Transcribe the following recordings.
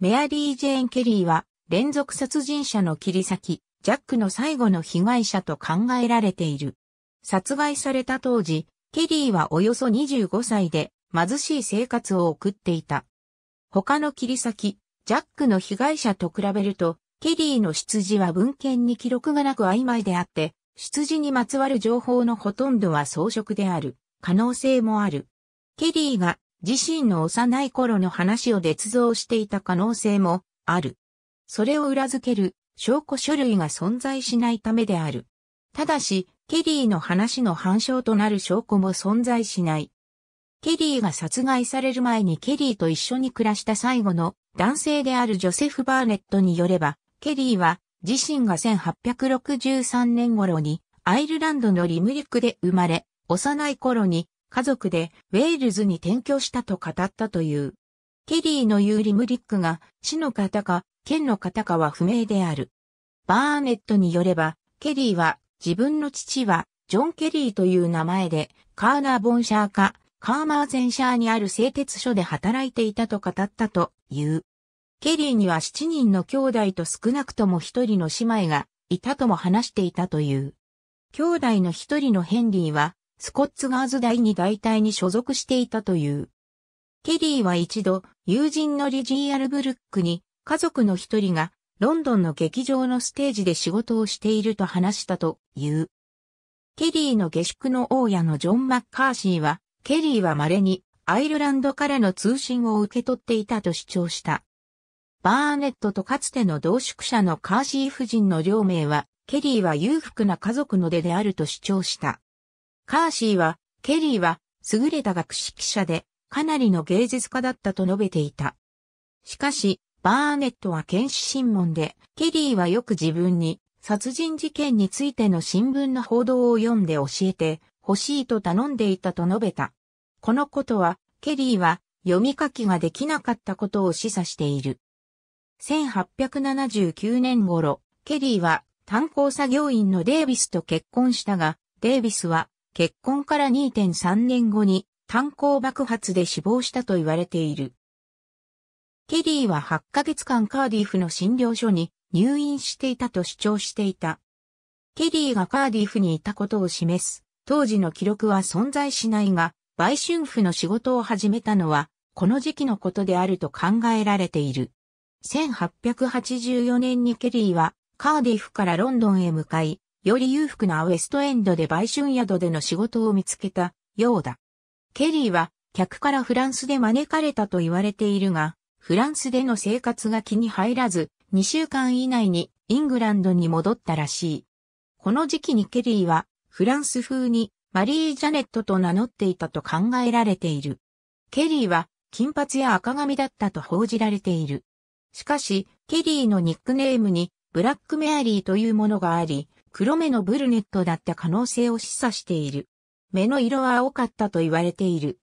メアリー・ジェーン・ケリーは連続殺人者の切り裂き、ジャックの最後の被害者と考えられている。殺害された当時、ケリーはおよそ25歳で貧しい生活を送っていた。他の切り裂き、ジャックの被害者と比べると、ケリーの出自は文献に記録がなく曖昧であって、出自にまつわる情報のほとんどは装飾である、可能性もある。ケリーが自身の幼い頃の話を捏造していた可能性もある。それを裏付ける証拠書類が存在しないためである。ただし、ケリーの話の反証となる証拠も存在しない。ケリーが殺害される前にケリーと一緒に暮らした最後の男性であるジョセフ・バーネットによれば、ケリーは自身が1863年頃にアイルランドのリムリックで生まれ、幼い頃に家族でウェールズに転居したと語ったという。ケリーの言うリムリックが市の方か県の方かは不明である。バーネットによれば、ケリーは自分の父はジョン・ケリーという名前でカーナーボンシャーかカーマーゼンシャーにある製鉄所で働いていたと語ったという。ケリーには7人の兄弟と少なくとも1人の姉妹がいたとも話していたという。兄弟の1人のヘンリーはスコッツガーズ第二大隊に所属していたという。ケリーは一度、友人のリジー・アルブルックに、家族の一人が、ロンドンの劇場のステージで仕事をしていると話したという。ケリーの下宿の大家のジョン・マッカーシーは、ケリーは稀にアイルランドからの通信を受け取っていたと主張した。バーネットとかつての同宿者のカーシー夫人の両名は、ケリーは裕福な家族の出であると主張した。カーシーは、ケリーは、優れた学識者で、かなりの芸術家だったと述べていた。しかし、バーネットは検視審問で、ケリーはよく自分に殺人事件についての新聞の報道を読んで教えて欲しいと頼んでいたと述べた。このことは、ケリーは読み書きができなかったことを示唆している。1879年頃、ケリーは炭鉱作業員のデイビスと結婚したが、デイビスは結婚から2.3年後に炭鉱爆発で死亡したと言われている。ケリーは8ヶ月間カーディフの診療所に入院していたと主張していた。ケリーがカーディフにいたことを示す当時の記録は存在しないが、売春婦の仕事を始めたのはこの時期のことであると考えられている。1884年にケリーはカーディフからロンドンへ向かい、より裕福なウェストエンドで売春宿での仕事を見つけたようだ。ケリーは客からフランスで招かれたと言われているが、フランスでの生活が気に入らず、2週間以内にイングランドに戻ったらしい。この時期にケリーはフランス風にマリー・ジャネットと名乗っていたと考えられている。ケリーは金髪や赤髪だったと報じられている。しかし、ケリーのニックネームにブラックメアリーというものがあり、黒目のブルネットだった可能性を示唆している。目の色は青かったと言われている。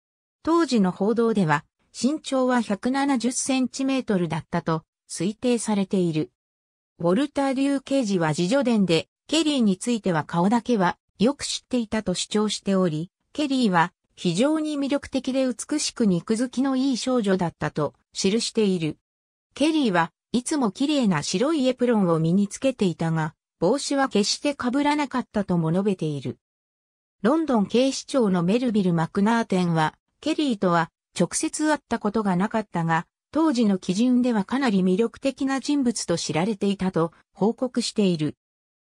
当時の報道では、身長は170センチメートルだったと推定されている。ウォルター・デュー刑ジは自助伝で、ケリーについては顔だけはよく知っていたと主張しており、ケリーは非常に魅力的で美しく肉付きのいい少女だったと記している。ケリーはいつも綺麗な白いエプロンを身につけていたが、帽子は決して被らなかったとも述べている。ロンドン警視庁のメルビル・マクナーテンは、ケリーとは直接会ったことがなかったが、当時の基準ではかなり魅力的な人物と知られていたと報告している。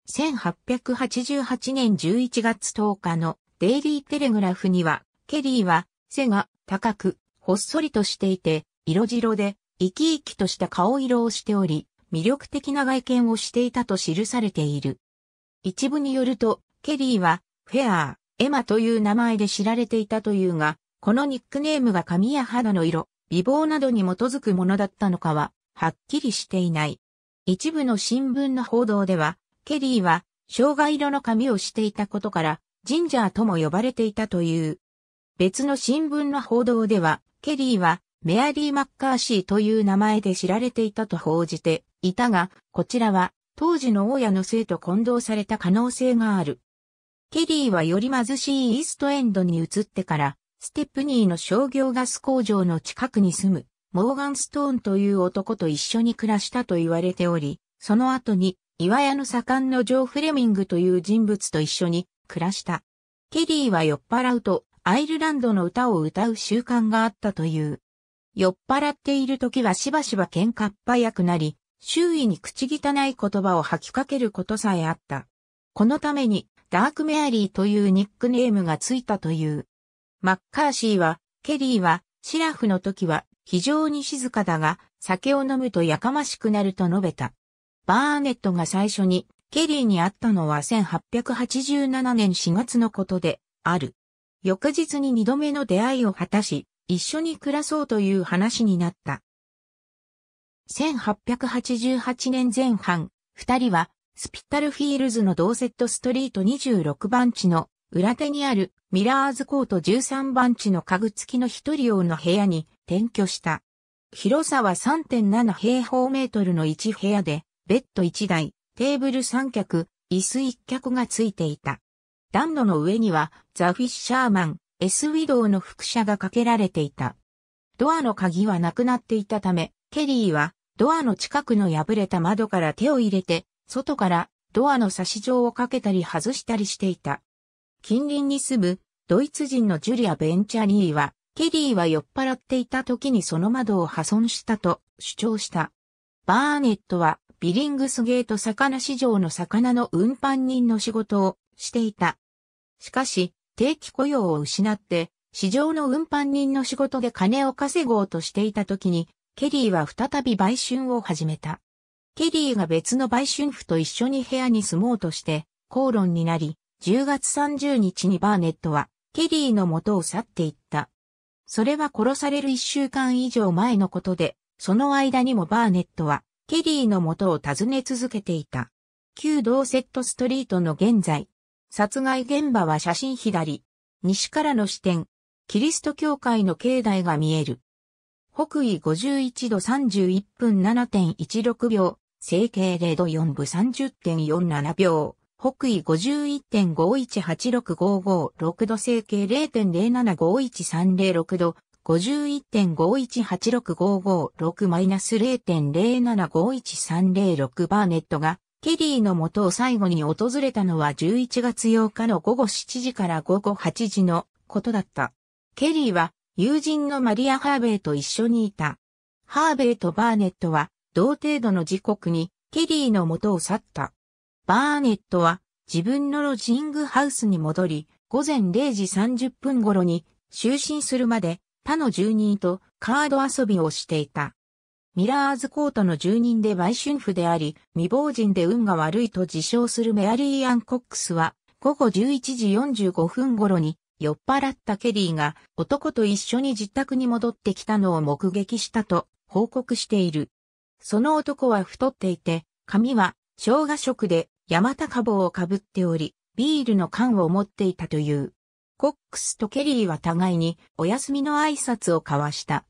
1888年11月10日のデイリーテレグラフには、ケリーは背が高く、ほっそりとしていて、色白で、生き生きとした顔色をしており、魅力的な外見をしていたと記されている。一部によると、ケリーは、フェアー、エマという名前で知られていたというが、このニックネームが髪や肌の色、美貌などに基づくものだったのかは、はっきりしていない。一部の新聞の報道では、ケリーは、生姜色の髪をしていたことから、ジンジャーとも呼ばれていたという。別の新聞の報道では、ケリーは、メアリー・マッカーシーという名前で知られていたと報じて、いたが、こちらは当時の大家のいと混同された可能性がある。ケリーはより貧しいイーストエンドに移ってから、ステップニーの商業ガス工場の近くに住む、モーガン・ストーンという男と一緒に暮らしたと言われており、その後に、岩屋の盛んのジョー・フレミングという人物と一緒に暮らした。ケリーは酔っ払うと、アイルランドの歌を歌う習慣があったという。酔っ払っている時はしばしば喧嘩っ早くなり、周囲に口汚い言葉を吐きかけることさえあった。このために、ダークメアリーというニックネームがついたという。マッカーシーは、ケリーは、シラフの時は非常に静かだが、酒を飲むとやかましくなると述べた。バーネットが最初にケリーに会ったのは1887年4月のことである。翌日に二度目の出会いを果たし、一緒に暮らそうという話になった。1888年前半、二人は、スピッタルフィールズのドーセットストリート26番地の裏手にあるミラーズコート13番地の家具付きの一人用の部屋に転居した。広さは3.7平方メートルの1部屋で、ベッド1台、テーブル3脚、椅子1脚がついていた。暖炉の上にはザ・フィッシャーマン、S ウィドウの副車がかけられていた。ドアの鍵はなくなっていたため、ケリーはドアの近くの破れた窓から手を入れて、外からドアの差し状をかけたり外したりしていた。近隣に住むドイツ人のジュリア・ベンチャリーは、ケリーは酔っ払っていた時にその窓を破損したと主張した。バーネットはビリングスゲート魚市場の魚の運搬人の仕事をしていた。しかし、定期雇用を失って、市場の運搬人の仕事で金を稼ごうとしていた時に、ケリーは再び売春を始めた。ケリーが別の売春婦と一緒に部屋に住もうとして、口論になり、10月30日にバーネットは、ケリーの元を去っていった。それは殺される1週間以上前のことで、その間にもバーネットは、ケリーの元を訪ね続けていた。旧ドーセットストリートの現在。殺害現場は写真左。西からの視点。キリスト教会の境内が見える。北緯51度31分7.16秒、整形0度4分30.47秒、北緯51.518655度整形0.0751306度、51.518655-6-0.0751306バーネットが、ケリーの元を最後に訪れたのは11月8日の午後7時から午後8時のことだった。ケリーは友人のマリア・ハーベイと一緒にいた。ハーベイとバーネットは同程度の時刻にケリーの元を去った。バーネットは自分のロジングハウスに戻り、午前0時30分頃に就寝するまで他の住人とカード遊びをしていた。ミラーズコートの住人で売春婦であり、未亡人で運が悪いと自称するメアリー・アン・コックスは、午後11時45分頃に酔っ払ったケリーが男と一緒に自宅に戻ってきたのを目撃したと報告している。その男は太っていて、髪は生姜色で山高帽をかぶっており、ビールの缶を持っていたという。コックスとケリーは互いにお休みの挨拶を交わした。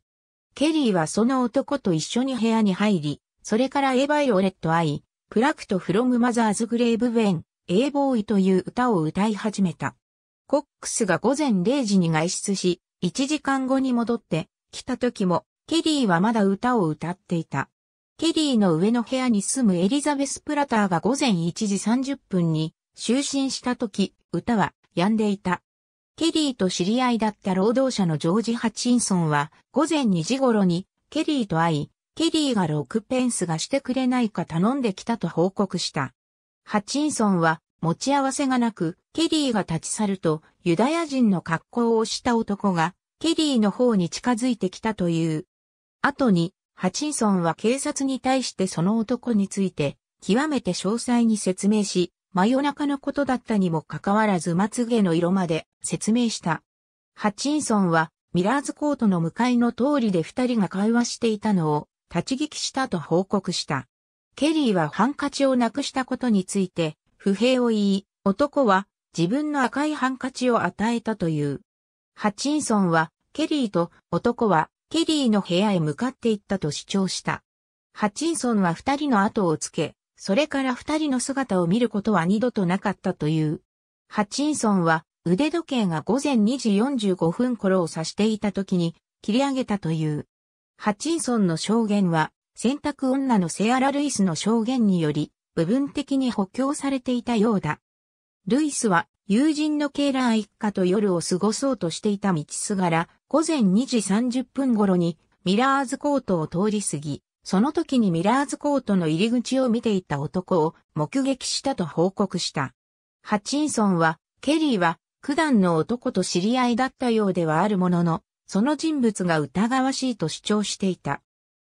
ケリーはその男と一緒に部屋に入り、それからエヴァイオレット・アイ、プラクト・フロム・マザーズ・グレーブ・ウェン、エーボーイという歌を歌い始めた。コックスが午前0時に外出し、1時間後に戻って来た時も、ケリーはまだ歌を歌っていた。ケリーの上の部屋に住むエリザベス・プラターが午前1時30分に就寝した時、歌は止んでいた。ケリーと知り合いだった労働者のジョージ・ハチンソンは午前2時頃にケリーと会い、ケリーが6ペンスがしてくれないか頼んできたと報告した。ハチンソンは持ち合わせがなく、ケリーが立ち去ると、ユダヤ人の格好をした男が、ケリーの方に近づいてきたという。後に、ハチンソンは警察に対してその男について、極めて詳細に説明し、真夜中のことだったにもかかわらずまつげの色まで説明した。ハチンソンは、ミラーズコートの向かいの通りで二人が会話していたのを、立ち聞きしたと報告した。ケリーはハンカチをなくしたことについて、不平を言い、男は自分の赤いハンカチを与えたという。ハチンソンは、ケリーと男は、ケリーの部屋へ向かっていったと主張した。ハチンソンは二人の後をつけ、それから二人の姿を見ることは二度となかったという。ハチンソンは、腕時計が午前2時45分頃を指していた時に、切り上げたという。ハチンソンの証言は、洗濯女のセアラ・ルイスの証言により、部分的に補強されていたようだ。ルイスは友人のケーラー一家と夜を過ごそうとしていた道すがら、午前2時30分頃にミラーズコートを通り過ぎ、その時にミラーズコートの入り口を見ていた男を目撃したと報告した。ハッチンソンは、ケリーは普段の男と知り合いだったようではあるものの、その人物が疑わしいと主張していた。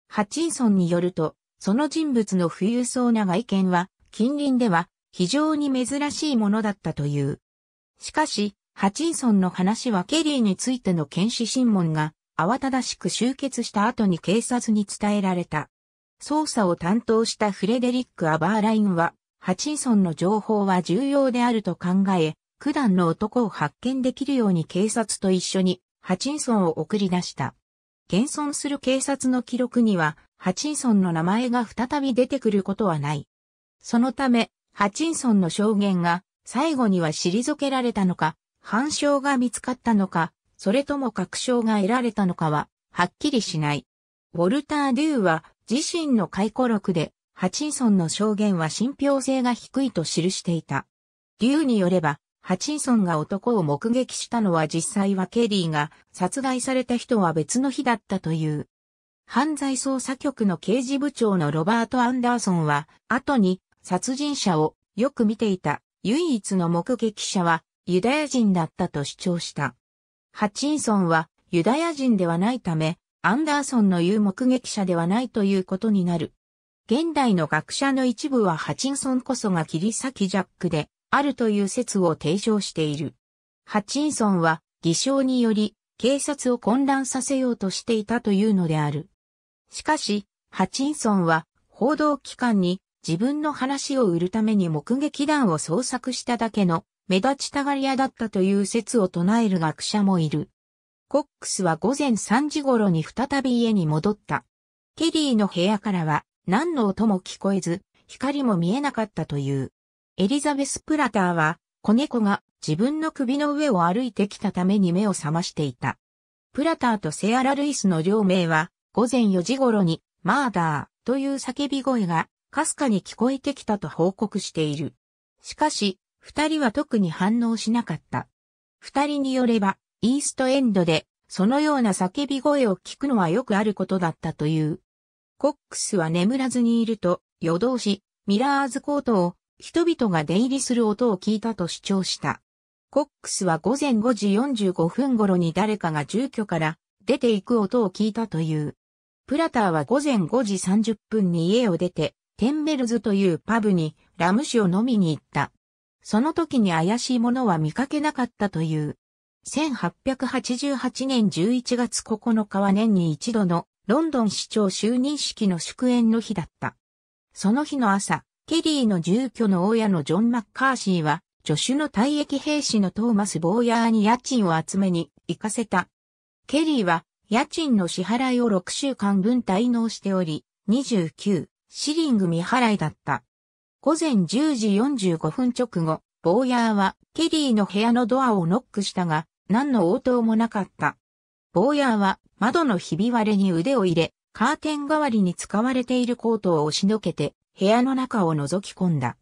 ハッチンソンによると、その人物の富裕層な外見は、近隣では非常に珍しいものだったという。しかし、ハチンソンの話はケリーについての検視審問が慌ただしく集結した後に警察に伝えられた。捜査を担当したフレデリック・アバーラインは、ハチンソンの情報は重要であると考え、九段の男を発見できるように警察と一緒にハチンソンを送り出した。現存する警察の記録には、ハチンソンの名前が再び出てくることはない。そのため、ハチンソンの証言が最後には退けられたのか、反証が見つかったのか、それとも確証が得られたのかは、はっきりしない。ウォルター・デューは自身の回顧録で、ハチンソンの証言は信憑性が低いと記していた。デューによれば、ハチンソンが男を目撃したのは実際はケリーが殺害された人は別の日だったという。犯罪捜査局の刑事部長のロバート・アンダーソンは、後に殺人者をよく見ていた唯一の目撃者はユダヤ人だったと主張した。ハチンソンはユダヤ人ではないため、アンダーソンの言う目撃者ではないということになる。現代の学者の一部はハチンソンこそが切り裂きジャックで、あるという説を提唱している。ハチンソンは偽証により警察を混乱させようとしていたというのである。しかし、ハチンソンは報道機関に自分の話を売るために目撃団を捜索しただけの目立ちたがり屋だったという説を唱える学者もいる。コックスは午前3時頃に再び家に戻った。ケリーの部屋からは何の音も聞こえず、光も見えなかったという。エリザベス・プラターは、子猫が自分の首の上を歩いてきたために目を覚ましていた。プラターとセアラ・ルイスの両名は、午前4時頃に、マーダーという叫び声が、かすかに聞こえてきたと報告している。しかし、二人は特に反応しなかった。二人によれば、イーストエンドで、そのような叫び声を聞くのはよくあることだったという。コックスは眠らずにいると、夜通し、ミラーズコートを人々が出入りする音を聞いたと主張した。コックスは午前5時45分頃に誰かが住居から出て行く音を聞いたという。プラターは午前5時30分に家を出て、テンベルズというパブにラム酒を飲みに行った。その時に怪しいものは見かけなかったという。1888年11月9日は年に一度のロンドン市長就任式の祝宴の日だった。その日の朝、ケリーの住居の親のジョン・マッカーシーは、助手の退役兵士のトーマス・ボーヤーに家賃を集めに行かせた。ケリーは、家賃の支払いを6週間分滞納しており、29シリング未払いだった。午前10時45分直後、ボーヤーはケリーの部屋のドアをノックしたが、何の応答もなかった。ボーヤーは窓のひび割れに腕を入れ、カーテン代わりに使われているコートを押しのけて、部屋の中を覗き込んだ。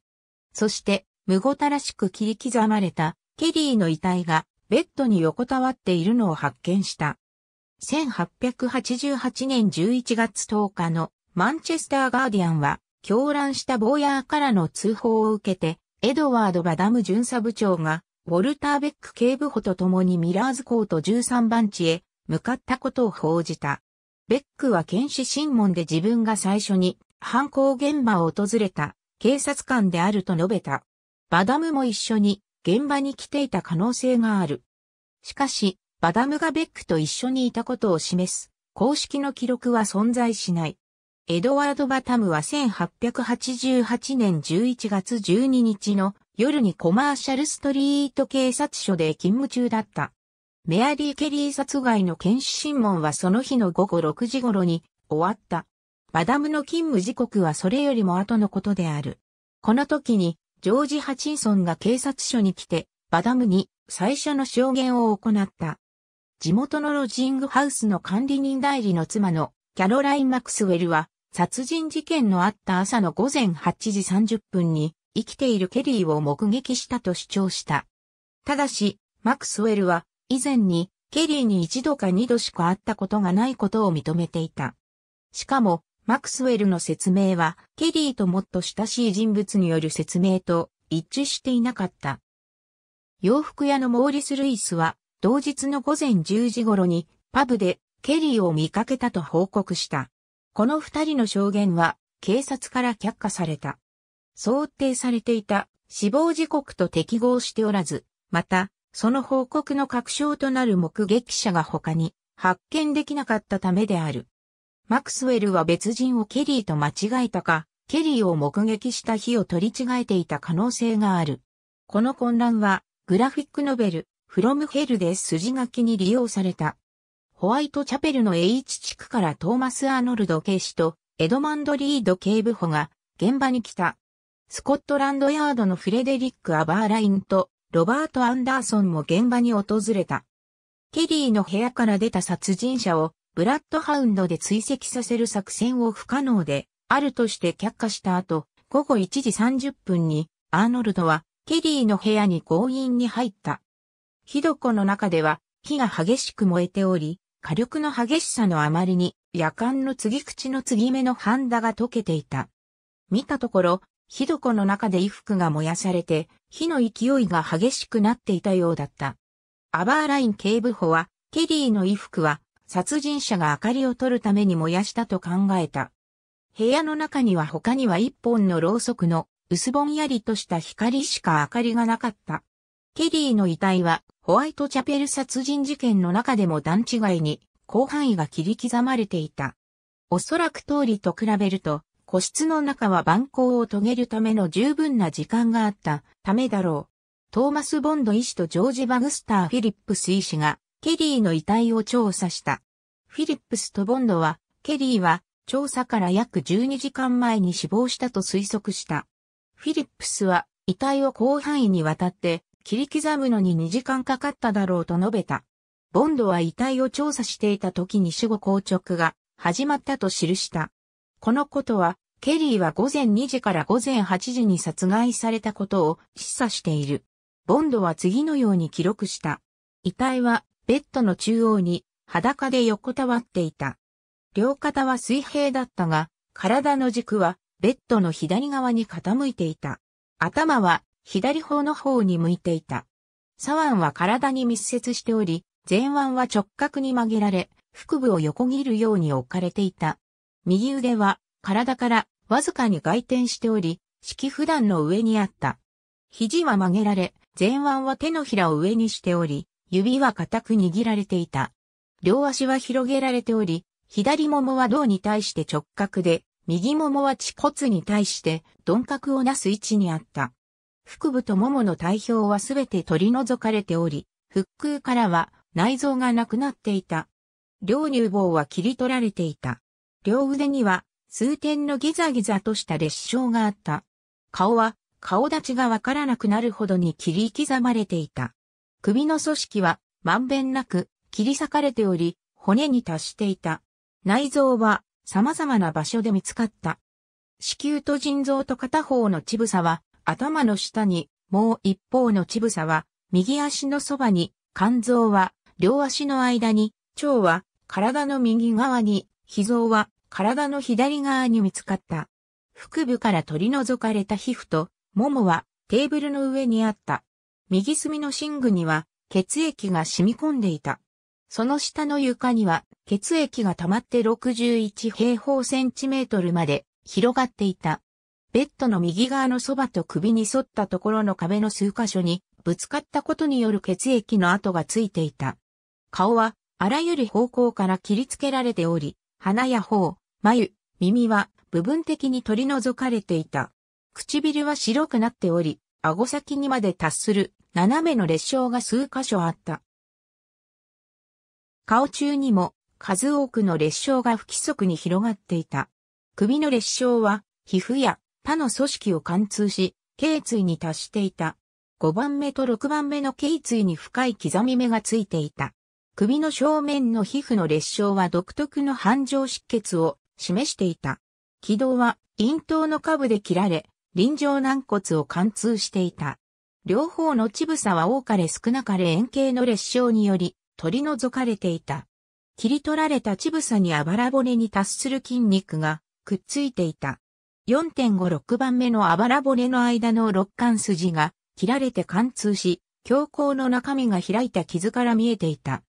そして、むごたらしく切り刻まれたケリーの遺体がベッドに横たわっているのを発見した。1888年11月10日のマンチェスターガーディアンは、狂乱した坊やからの通報を受けて、エドワード・バダム巡査部長が、ウォルター・ベック警部補と共にミラーズコート13番地へ向かったことを報じた。ベックは検視審問で自分が最初に犯行現場を訪れた警察官であると述べた。バダムも一緒に現場に来ていた可能性がある。しかし、バダムがベックと一緒にいたことを示す公式の記録は存在しない。エドワード・バタムは1888年11月12日の夜にコマーシャルストリート警察署で勤務中だった。メアリー・ケリー殺害の検視審問はその日の午後6時頃に終わった。マダムの勤務時刻はそれよりも後のことである。この時に、ジョージ・ハチンソンが警察署に来て、バダムに最初の証言を行った。地元のロジングハウスの管理人代理の妻のキャロライン・マクスウェルは、殺人事件のあった朝の午前8時30分に、生きているケリーを目撃したと主張した。ただし、マクスウェルは、以前に、ケリーに一度か二度しか会ったことがないことを認めていた。しかも、マクスウェルの説明は、ケリーともっと親しい人物による説明と一致していなかった。洋服屋のモーリス・ルイスは、同日の午前10時頃に、パブでケリーを見かけたと報告した。この二人の証言は、警察から却下された。想定されていた死亡時刻と適合しておらず、また、その報告の確証となる目撃者が他に発見できなかったためである。マクスウェルは別人をケリーと間違えたか、ケリーを目撃した日を取り違えていた可能性がある。この混乱は、グラフィックノベル、フロムヘルで筋書きに利用された。ホワイトチャペルの H 地区からトーマス・アーノルド警視とエドマンド・リード警部補が現場に来た。スコットランドヤードのフレデリック・アバーラインとロバート・アンダーソンも現場に訪れた。ケリーの部屋から出た殺人者をブラッドハウンドで追跡させる作戦を不可能であるとして却下した後、午後1時30分にアーノルドはケリーの部屋に強引に入った。火床の中では火が激しく燃えており、火力の激しさのあまりに夜間の継ぎ口の継ぎ目のハンダが溶けていた。見たところ、火床の中で衣服が燃やされて、火の勢いが激しくなっていたようだった。アバーライン警部補は、ケリーの衣服は殺人者が明かりを取るために燃やしたと考えた。部屋の中には他には一本のろうそくの薄ぼんやりとした光しか明かりがなかった。ケリーの遺体はホワイトチャペル殺人事件の中でも段違いに広範囲が切り刻まれていた。おそらく通りと比べると、個室の中は蛮行を遂げるための十分な時間があったためだろう。トーマス・ボンド医師とジョージ・バグスター・フィリップス医師がケリーの遺体を調査した。フィリップスとボンドは、ケリーは調査から約12時間前に死亡したと推測した。フィリップスは遺体を広範囲にわたって切り刻むのに2時間かかっただろうと述べた。ボンドは遺体を調査していた時に死後硬直が始まったと記した。このことは、ケリーは午前2時から午前8時に殺害されたことを示唆している。ボンドは次のように記録した。遺体はベッドの中央に裸で横たわっていた。両肩は水平だったが、体の軸はベッドの左側に傾いていた。頭は左方の方に向いていた。左腕は体に密接しており、前腕は直角に曲げられ、腹部を横切るように置かれていた。右腕は体からわずかに外転しており、式普段の上にあった。肘は曲げられ、前腕は手のひらを上にしており、指は固く握られていた。両足は広げられており、左ももは胴に対して直角で、右ももは恥骨に対して鈍角をなす位置にあった。腹部とももの体表はすべて取り除かれており、腹腔からは内臓がなくなっていた。両乳房は切り取られていた。両腕には数点のギザギザとした裂傷があった。顔は顔立ちがわからなくなるほどに切り刻まれていた。首の組織はまんべんなく切り裂かれており、骨に達していた。内臓は様々な場所で見つかった。子宮と腎臓と片方の乳房は頭の下に、もう一方の乳房は右足のそばに、肝臓は両足の間に、腸は体の右側に、脾臓は体の左側に見つかった。腹部から取り除かれた皮膚と、ももはテーブルの上にあった。右隅の寝具には血液が染み込んでいた。その下の床には血液が溜まって61平方センチメートルまで広がっていた。ベッドの右側のそばと首に沿ったところの壁の数箇所にぶつかったことによる血液の跡がついていた。顔はあらゆる方向から切りつけられており、鼻や頬、眉、耳は部分的に取り除かれていた。唇は白くなっており、顎先にまで達する斜めの裂傷が数箇所あった。顔中にも数多くの裂傷が不規則に広がっていた。首の裂傷は皮膚や他の組織を貫通し、頸椎に達していた。5番目と6番目の頸椎に深い刻み目がついていた。首の正面の皮膚の裂傷は独特の繁盛失血を示していた。軌道は咽頭の下部で切られ、臨場軟骨を貫通していた。両方の乳房は多かれ少なかれ円形の裂傷により取り除かれていた。切り取られた乳房にあばら骨に達する筋肉がくっついていた。4.56番目のあばら骨の間の肋間筋が切られて貫通し、胸腔の中身が開いた傷から見えていた。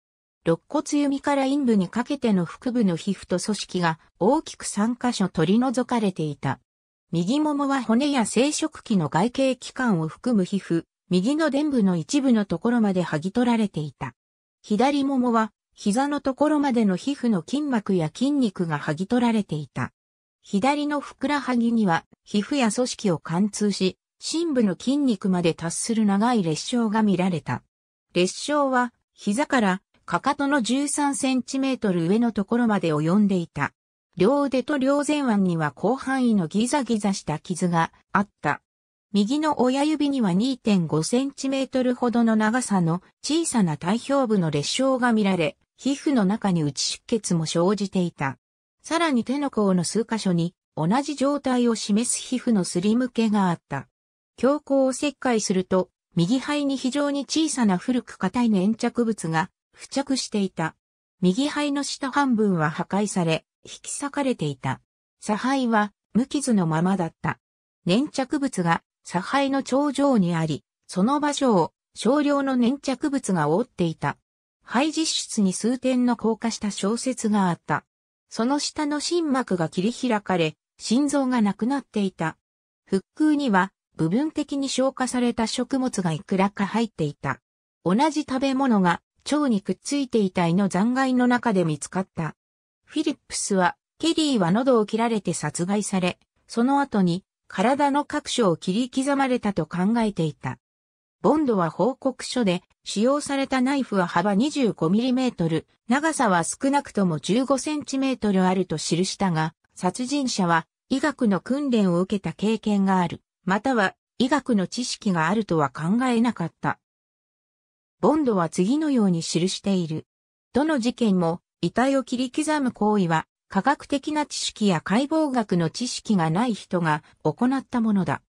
肋骨弓から陰部にかけての腹部の皮膚と組織が大きく3箇所取り除かれていた。右ももは骨や生殖器の外形器官を含む皮膚、右の伝部の一部のところまで剥ぎ取られていた。左ももは、膝のところまでの皮膚の筋膜や筋肉が剥ぎ取られていた。左のふくらはぎには、皮膚や組織を貫通し、深部の筋肉まで達する長い裂傷が見られた。裂傷は、膝から、かかとの13センチメートル上のところまで及んでいた。両腕と両前腕には広範囲のギザギザした傷があった。右の親指には2.5センチメートルほどの長さの小さな体表部の裂傷が見られ、皮膚の中に内出血も生じていた。さらに手の甲の数箇所に同じ状態を示す皮膚のすりむけがあった。強行を切開すると、右肺に非常に小さな古く硬い粘着物が付着していた。右肺の下半分は破壊され、引き裂かれていた。差配は無傷のままだった。粘着物が差配の頂上にあり、その場所を少量の粘着物が覆っていた。肺実質に数点の硬化した小説があった。その下の心膜が切り開かれ、心臓がなくなっていた。腹腔には部分的に消化された食物がいくらか入っていた。同じ食べ物が腸にくっついていた胃の残骸の中で見つかった。フィリップスは、ケリーは喉を切られて殺害され、その後に体の各所を切り刻まれたと考えていた。ボンドは報告書で、使用されたナイフは幅 25mm、長さは少なくとも 15cm あると記したが、殺人者は医学の訓練を受けた経験がある、または医学の知識があるとは考えなかった。ボンドは次のように記している。どの事件も遺体を切り刻む行為は、科学的な知識や解剖学の知識がない人が行ったものだ。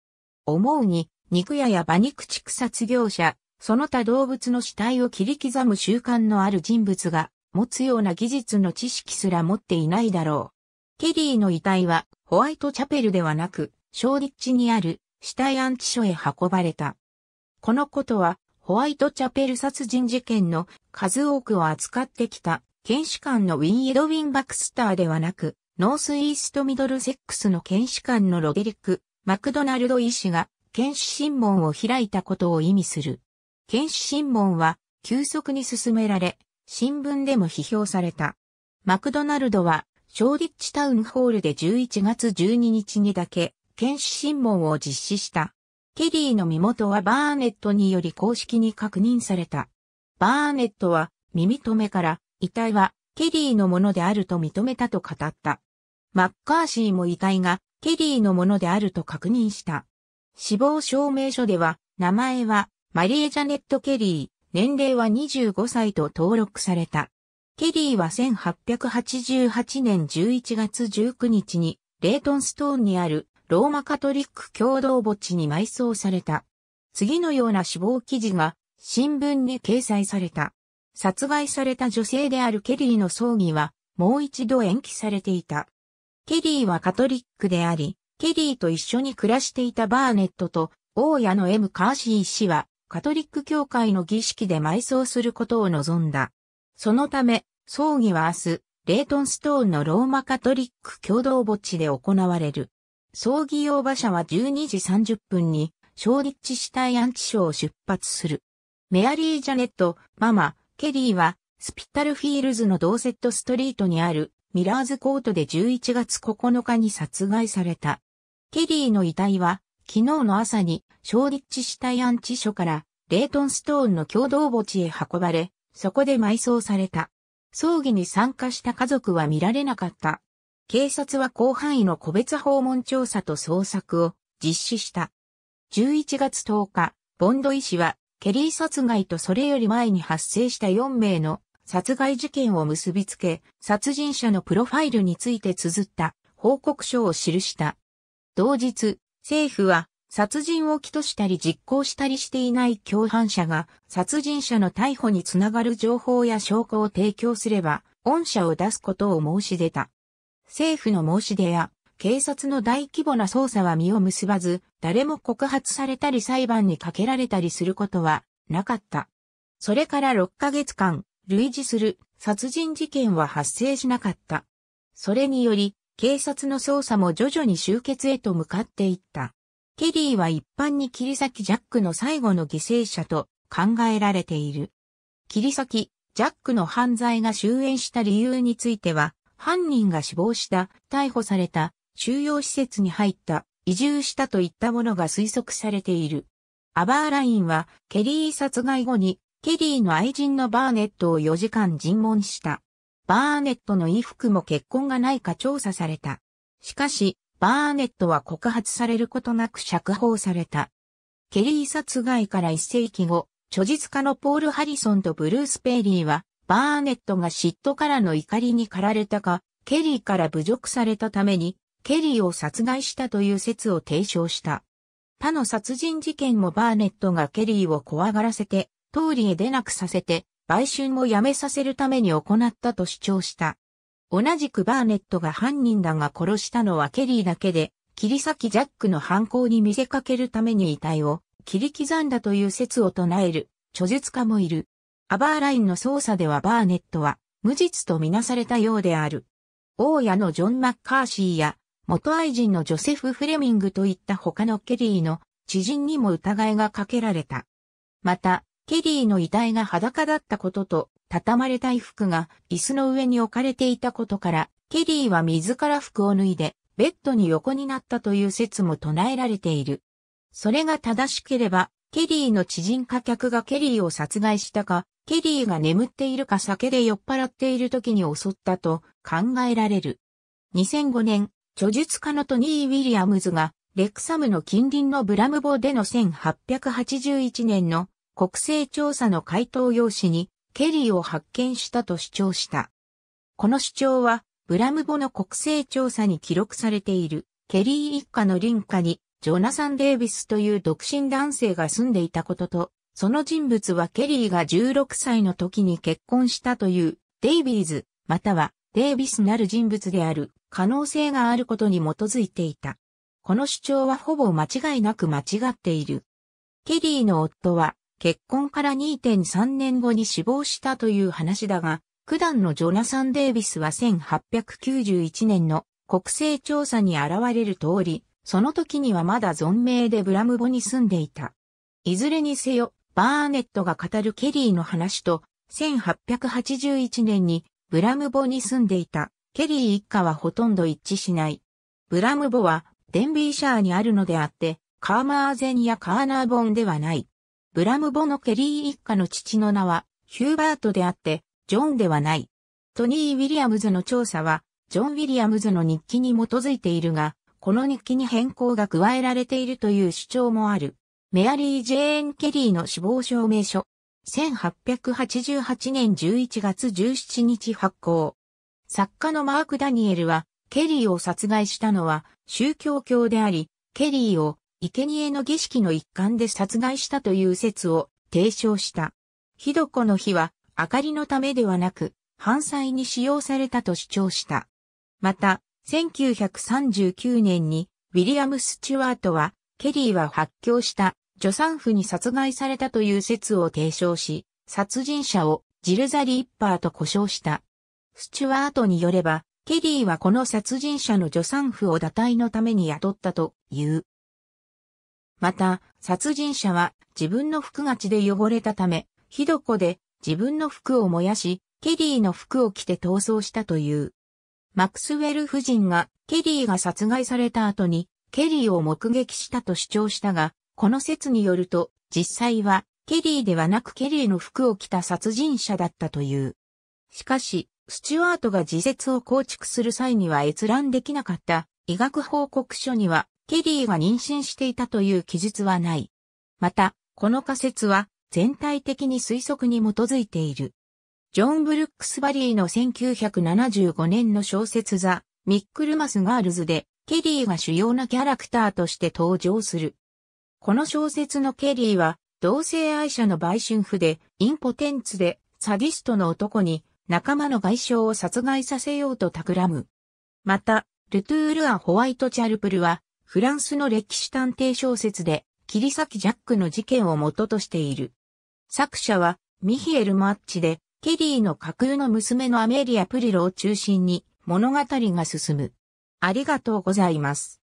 思うに、肉屋や馬肉畜殺業者、その他動物の死体を切り刻む習慣のある人物が、持つような技術の知識すら持っていないだろう。ケリーの遺体は、ホワイトチャペルではなく、小立地にある死体安置所へ運ばれた。このことは、ホワイトチャペル殺人事件の数多くを扱ってきた検視官のウィン・エドウィン・バクスターではなく、ノースイースト・ミドルセックスの検視官のロデリック・マクドナルド医師が、検視審問を開いたことを意味する。検視審問は、急速に進められ、新聞でも批評された。マクドナルドは、ショーディッチタウンホールで11月12日にだけ、検視審問を実施した。ケリーの身元はバーネットにより公式に確認された。バーネットは、耳止めから遺体はケリーのものであると認めたと語った。マッカーシーも遺体がケリーのものであると確認した。死亡証明書では、名前はマリエ・ジャネット・ケリー、年齢は25歳と登録された。ケリーは1888年11月19日に、レイトンストーンにあるローマカトリック共同墓地に埋葬された。次のような死亡記事が新聞に掲載された。殺害された女性であるケリーの葬儀は、もう一度延期されていた。ケリーはカトリックであり、ケリーと一緒に暮らしていたバーネットと、大家の M カーシー氏は、カトリック教会の儀式で埋葬することを望んだ。そのため、葬儀は明日、レイトンストーンのローマカトリック共同墓地で行われる。葬儀用馬車は12時30分に、小立地死体安置所を出発する。メアリー・ジャネット、ママ、ケリーは、スピッタルフィールズのドーセットストリートにあるミラーズコートで11月9日に殺害された。ケリーの遺体は、昨日の朝に、ショーリッチ死体安置所から、レイトンストーンの共同墓地へ運ばれ、そこで埋葬された。葬儀に参加した家族は見られなかった。警察は広範囲の個別訪問調査と捜索を実施した。11月10日、ボンド医師はケリー殺害とそれより前に発生した4名の殺害事件を結びつけ、殺人者のプロファイルについて綴った報告書を記した。同日、政府は殺人を起としたり実行したりしていない共犯者が殺人者の逮捕につながる情報や証拠を提供すれば、恩赦を出すことを申し出た。政府の申し出や警察の大規模な捜査は実を結ばず、誰も告発されたり裁判にかけられたりすることはなかった。それから6ヶ月間、類似する殺人事件は発生しなかった。それにより、警察の捜査も徐々に終結へと向かっていった。ケリーは一般に切り裂きジャックの最後の犠牲者と考えられている。切り裂き、ジャックの犯罪が終焉した理由については、犯人が死亡した、逮捕された、収容施設に入った、移住したといったものが推測されている。アバーラインは、ケリー殺害後に、ケリーの愛人のバーネットを4時間尋問した。バーネットの衣服も結婚がないか調査された。しかし、バーネットは告発されることなく釈放された。ケリー殺害から1世紀後、著述家のポール・ハリソンとブルース・ペイリーは、バーネットが嫉妬からの怒りに駆られたか、ケリーから侮辱されたために、ケリーを殺害したという説を提唱した。他の殺人事件もバーネットがケリーを怖がらせて、通りへ出なくさせて、売春もやめさせるために行ったと主張した。同じくバーネットが犯人だが殺したのはケリーだけで、切り裂きジャックの犯行に見せかけるために遺体を切り刻んだという説を唱える、著述家もいる。アバーラインの捜査ではバーネットは無実とみなされたようである。大家のジョン・マッカーシーや元愛人のジョセフ・フレミングといった他のケリーの知人にも疑いがかけられた。また、ケリーの遺体が裸だったことと、畳まれた衣服が椅子の上に置かれていたことから、ケリーは自ら服を脱いで、ベッドに横になったという説も唱えられている。それが正しければ、ケリーの知人家客がケリーを殺害したか、ケリーが眠っているか酒で酔っ払っている時に襲ったと考えられる。2005年、著述家のトニー・ウィリアムズが、レクサムの近隣のブラムボでの1881年の国勢調査の回答用紙にケリーを発見したと主張した。この主張は、ブラムボの国勢調査に記録されている、ケリー一家の林家に、ジョナサン・デイビスという独身男性が住んでいたことと、その人物はケリーが16歳の時に結婚したという、デイビーズ、またはデイビスなる人物である可能性があることに基づいていた。この主張はほぼ間違いなく間違っている。ケリーの夫は結婚から2.3年後に死亡したという話だが、九段のジョナサン・デイビスは1891年の国勢調査に現れる通り、その時にはまだ存命でブラムボに住んでいた。いずれにせよ、バーネットが語るケリーの話と、1881年にブラムボに住んでいたケリー一家はほとんど一致しない。ブラムボは、デンビーシャーにあるのであって、カーマーゼンやカーナーボンではない。ブラムボのケリー一家の父の名は、ヒューバートであって、ジョンではない。トニー・ウィリアムズの調査は、ジョン・ウィリアムズの日記に基づいているが、この日記に変更が加えられているという主張もある。メアリー・ジェーン・ケリーの死亡証明書。1888年11月17日発行。作家のマーク・ダニエルは、ケリーを殺害したのは宗教教であり、ケリーを生贄の儀式の一環で殺害したという説を提唱した。ひどこの日は明かりのためではなく、犯罪に使用されたと主張した。また、1939年にウィリアム・スチュワートは、ケリーは発狂した助産婦に殺害されたという説を提唱し、殺人者をジルザ・リッパーと呼称した。スチュワートによれば、ケリーはこの殺人者の助産婦を打退のために雇ったという。また、殺人者は自分の服が血で汚れたため、ひどこで自分の服を燃やし、ケリーの服を着て逃走したという。マクスウェル夫人がケリーが殺害された後にケリーを目撃したと主張したが、この説によると実際はケリーではなくケリーの服を着た殺人者だったという。しかし、スチュワートが自説を構築する際には閲覧できなかった医学報告書にはケリーが妊娠していたという記述はない。また、この仮説は全体的に推測に基づいている。ジョン・ブルックスバリーの1975年の小説ザ・ミックルマス・ガールズでケリーが主要なキャラクターとして登場する。この小説のケリーは同性愛者の売春婦でインポテンツでサディストの男に仲間の外相を殺害させようと企む。また、ルトゥール・ア・ホワイト・チャルプルは、フランスの歴史探偵小説で、切り裂きジャックの事件を元としている。作者は、ミヒエル・マッチで、ケリーの架空の娘のアメリア・プリロを中心に、物語が進む。ありがとうございます。